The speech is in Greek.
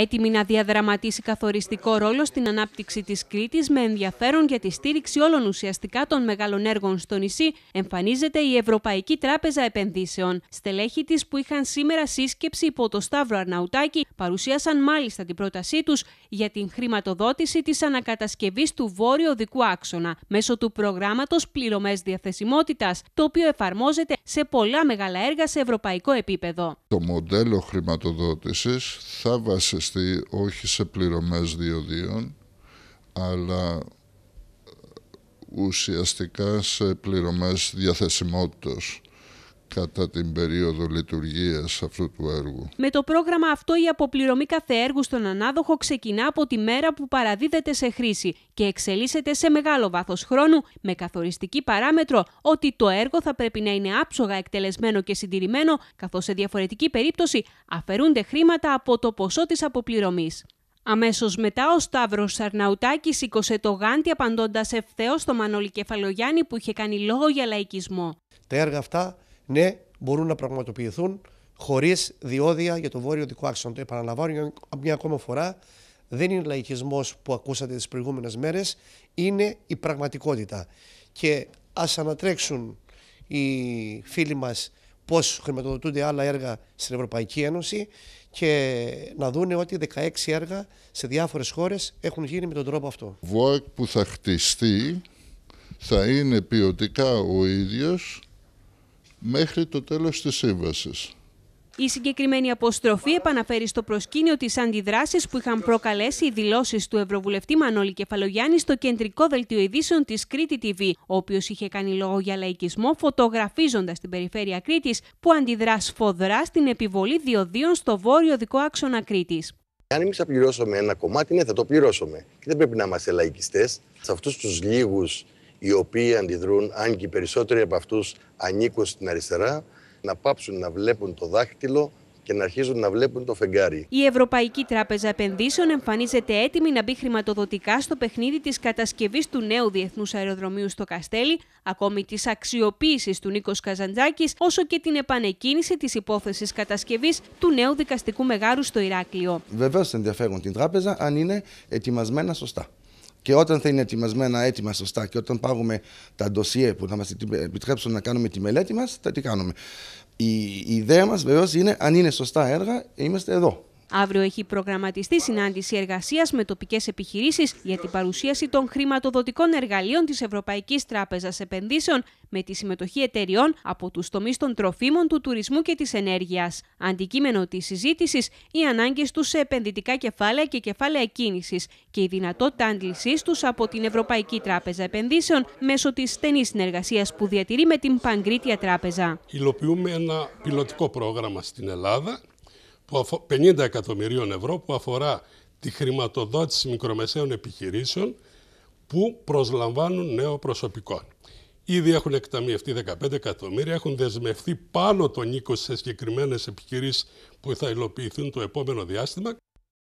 έτοιμη να διαδραματίσει καθοριστικό ρόλο στην ανάπτυξη της Κρήτης με ενδιαφέρον για τη στήριξη όλων ουσιαστικά των μεγάλων έργων στο νησί, εμφανίζεται η Ευρωπαϊκή Τράπεζα Επενδύσεων. Στελέχη της που είχαν σήμερα σύσκεψη υπό το Σταύρο Αρναουτάκη παρουσίασαν μάλιστα την πρότασή τους για την χρηματοδότηση της ανακατασκευής του βόρειο οδικού άξονα μέσω του προγράμματος πληρωμές διαθεσιμότητας, το οποίο εφαρμόζεται σε πολλά μεγάλα έργα σε ευρωπαϊκό επίπεδο. Το μοντέλο χρηματοδότησης. θα βασιστεί όχι σε πληρωμές διοδίων, αλλά ουσιαστικά σε πληρωμές διαθεσιμότητος κατά την περίοδο λειτουργίας αυτού του έργου. Με το πρόγραμμα αυτό η αποπληρωμή κάθε έργου στον ανάδοχο ξεκινά από τη μέρα που παραδίδεται σε χρήση και εξελίσσεται σε μεγάλο βάθος χρόνου με καθοριστική παράμετρο ότι το έργο θα πρέπει να είναι άψογα εκτελεσμένο και συντηρημένο καθώς σε διαφορετική περίπτωση αφαιρούνται χρήματα από το ποσό της αποπληρωμής. Αμέσως μετά, ο Σταύρος Σαρναουτάκης σήκωσε το γάντι, απαντώντας ευθέως στο Μανώλη Κεφαλογιάννη που είχε κάνει λόγο για λαϊκισμό. Τα έργα αυτά ναι, μπορούν να πραγματοποιηθούν χωρίς διόδια για το βόρειο δικό άξονα. Το επαναλαμβάνω μια ακόμα φορά. Δεν είναι λαϊκισμός που ακούσατε τις προηγούμενες μέρες, είναι η πραγματικότητα. Και ας ανατρέξουν οι φίλοι μας πώς χρηματοδοτούνται άλλα έργα στην Ευρωπαϊκή Ένωση και να δούνε ότι 16 έργα σε διάφορες χώρες έχουν γίνει με τον τρόπο αυτό. Βουάκ που θα χτιστεί θα είναι ποιοτικά ο ίδιος μέχρι το τέλος της σύμβασης. Η συγκεκριμένη αποστροφή επαναφέρει στο προσκήνιο τις αντιδράσεις που είχαν προκαλέσει οι δηλώσεις του Ευρωβουλευτή Μανώλη Κεφαλογιάννη στο κεντρικό δελτίο ειδήσεων της Κρήτη TV, ο οποίος είχε κάνει λόγο για λαϊκισμό φωτογραφίζοντας την περιφέρεια Κρήτης που αντιδρά σφοδρά στην επιβολή διοδίων στο βόρειο δικό άξονα Κρήτης. Αν εμείς θα πληρώσουμε ένα κομμάτι, ναι, θα το πληρώσουμε. Και δεν πρέπει να είμαστε λαϊκιστές. Σε αυτούς τους λίγους οι οποίοι αντιδρούν, αν και οι περισσότεροι από αυτούς ανήκουν στην αριστερά, να πάψουν να βλέπουν το δάχτυλο και να αρχίζουν να βλέπουν το φεγγάρι. Η Ευρωπαϊκή Τράπεζα Επενδύσεων εμφανίζεται έτοιμη να μπει χρηματοδοτικά στο παιχνίδι της κατασκευής του νέου διεθνούς αεροδρομίου στο Καστέλι, ακόμη της αξιοποίησης του Νίκος Καζαντζάκης, όσο και την επανεκκίνηση της υπόθεσης κατασκευής του νέου δικαστικού μεγάρου στο Ηράκλειο. Βεβαίως ενδιαφέρουν την τράπεζα αν είναι ετοιμασμένα σωστά. Και όταν θα είναι ετοιμασμένα έτοιμα σωστά και όταν πάγουμε τα ντοσιέ που θα μας επιτρέψουν να κάνουμε τη μελέτη μας, θα τι κάνουμε. Η, η ιδέα μας βεβαίως είναι αν είναι σωστά έργα, είμαστε εδώ. Αύριο έχει προγραμματιστεί συνάντηση εργασίας με τοπικές επιχειρήσεις για την παρουσίαση των χρηματοδοτικών εργαλείων της Ευρωπαϊκής Τράπεζας Επενδύσεων με τη συμμετοχή εταιριών από τους τομείς των τροφίμων, του τουρισμού και της ενέργειας. Αντικείμενο της συζήτησης οι ανάγκες τους σε επενδυτικά κεφάλαια και κεφάλαια κίνησης και η δυνατότητα άντλησής τους από την Ευρωπαϊκή Τράπεζα Επενδύσεων μέσω της στενής συνεργασίας που διατηρεί με την Παγκρίτια Τράπεζα. Υλοποιούμε ένα πιλωτικό πρόγραμμα στην Ελλάδα 50 εκατομμυρίων ευρώ που αφορά τη χρηματοδότηση μικρομεσαίων επιχειρήσεων που προσλαμβάνουν νέο προσωπικό. Ήδη έχουν εκταμιευτεί 15 εκατομμύρια, έχουν δεσμευτεί πάνω των 20 σε συγκεκριμένες επιχειρήσεις που θα υλοποιηθούν το επόμενο διάστημα.